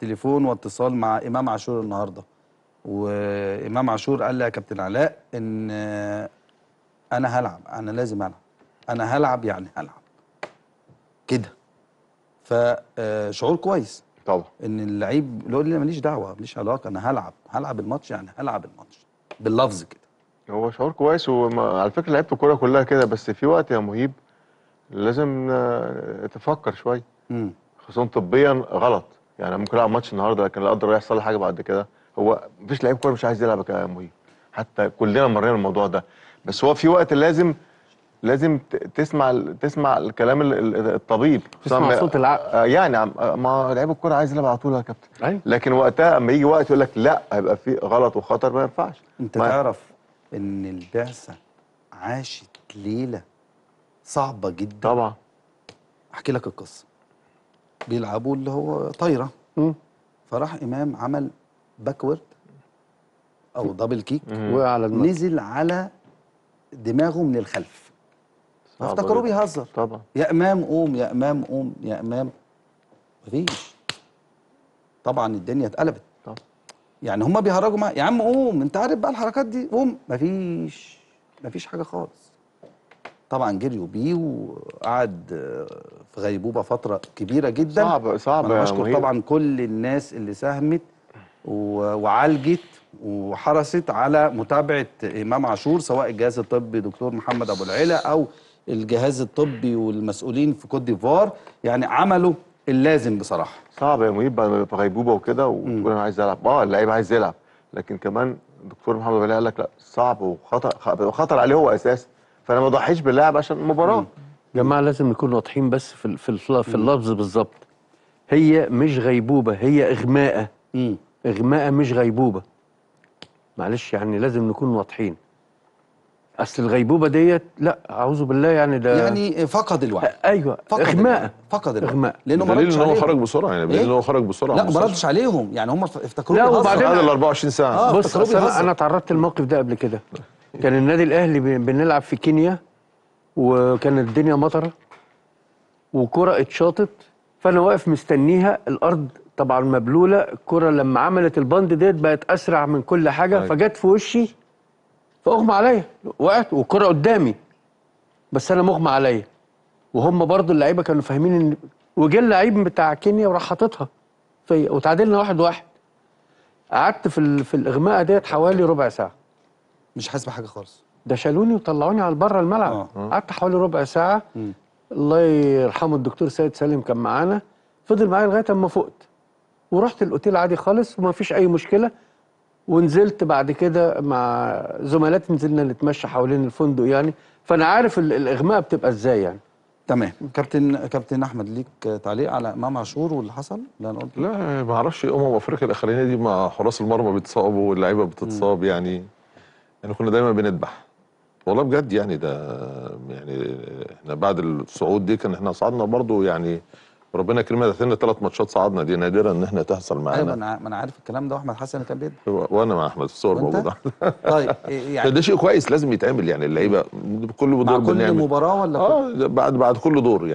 تليفون واتصال مع امام عاشور النهارده وامام عاشور قال لي يا كابتن علاء ان انا هلعب انا لازم العب انا هلعب يعني هلعب كده فشعور آه، كويس طبعا ان اللعيب يقول لي ماليش دعوه ماليش علاقه انا هلعب هلعب الماتش يعني هلعب الماتش باللفظ كده هو شعور كويس وعلى فكره لعيبه الكوره كلها كده بس في وقت يا مهيب لازم آه، تفكر شويه خصوصا طبيا غلط يعني ممكن العب ماتش النهارده لكن لا قدر يحصل حاجه بعد كده هو مفيش لعيب كوره مش عايز يلعب يا مهيب حتى كلنا مرينا الموضوع ده بس هو في وقت لازم لازم تسمع تسمع الكلام الطبيب تسمع صوت العقل آه، يعني آه، ما لعيب الكوره عايز يلعب على طول يا كابتن أيوة. لكن وقتها اما يجي وقت يقول لك لا هيبقى في غلط وخطر ما ينفعش انت ما تعرف ان البعثه عاشت ليله صعبه جدا طبعا احكي لك القصه بيلعبوا اللي هو طايره فراح امام عمل باكورد او دبل كيك وعلى نزل على دماغه من الخلف افتكروه بيهزر طبعا يا امام قوم يا امام قوم يا امام مفيش طبعا الدنيا اتقلبت يعني هم بيهرجوا مع يا عم قوم انت عارف بقى الحركات دي قوم مفيش مفيش حاجه خالص طبعا جريوا بيه وقعد آه، في غيبوبه فتره كبيره جدا صعب صعب انا بشكر طبعا كل الناس اللي ساهمت وعالجت وحرصت على متابعه امام عاشور سواء الجهاز الطبي دكتور محمد ابو العلا او الجهاز الطبي والمسؤولين في كوت ديفوار يعني عملوا اللازم بصراحه صعب يا مهيب بقى في غيبوبه وكده وتقول انا عايز العب اه اللعيب عايز يلعب لكن كمان دكتور محمد ابو العلا قال لك لا صعب وخطر خطر عليه هو اساسا فانا ما بضحيش باللاعب عشان يا جماعه لازم نكون واضحين بس في في, في اللفظ بالظبط هي مش غيبوبه هي اغماءه اغماءه مش غيبوبه معلش يعني لازم نكون واضحين اصل الغيبوبه ديت لا اعوذ بالله يعني ده يعني فقد الوعي ايوه فقد اغماء فقد الوعي اغماء لانه ما ردش ان هو خرج بسرعه يعني بدليل إيه؟ ان هو خرج بسرعه لا ما ردش عليهم يعني هم افتكروه لا وبعدين بعد ال 24 ساعه آه بص انا اتعرضت للموقف ده قبل كده كان النادي الاهلي بنلعب في كينيا وكان الدنيا مطره وكره اتشاطت فانا واقف مستنيها الارض طبعا مبلوله الكره لما عملت البند ديت بقت اسرع من كل حاجه طيب. فجت في وشي فاغمى عليا وقعت والكره قدامي بس انا مغمى عليا وهم برضو اللعيبه كانوا فاهمين ان وجه اللعيب بتاع كينيا وراح حاططها فيا وتعادلنا واحد واحد قعدت في, في الاغماء ديت حوالي ربع ساعه مش حاسس بحاجه خالص ده شالوني وطلعوني على بره الملعب آه. آه. قعدت حوالي ربع ساعه م. الله يرحمه الدكتور سيد سالم كان معانا فضل معايا لغايه اما فقت ورحت الاوتيل عادي خالص وما فيش اي مشكله ونزلت بعد كده مع زملاتي نزلنا نتمشى حوالين الفندق يعني فانا عارف الاغماء بتبقى ازاي يعني تمام كابتن كابتن احمد ليك تعليق على امام عاشور واللي حصل انا لا ما اعرفش امم افريقيا الاخرانيه دي مع حراس المرمى بيتصابوا واللعيبه بتتصاب يعني احنا يعني كنا دايما بنذبح والله بجد يعني ده يعني احنا بعد الصعود دي كان احنا صعدنا برضه يعني ربنا كرمنا ده ثلاث ماتشات صعدنا دي نادرا ان احنا تحصل معانا ايوه ما انا عارف الكلام ده واحمد حسن كان بيذبح وانا مع احمد الصور موجود طيب إيه، إيه، يعني ده شيء كويس لازم يتعمل يعني اللعيبه كل دور مع كل مباراه ولا آه بعد بعد كل دور يعني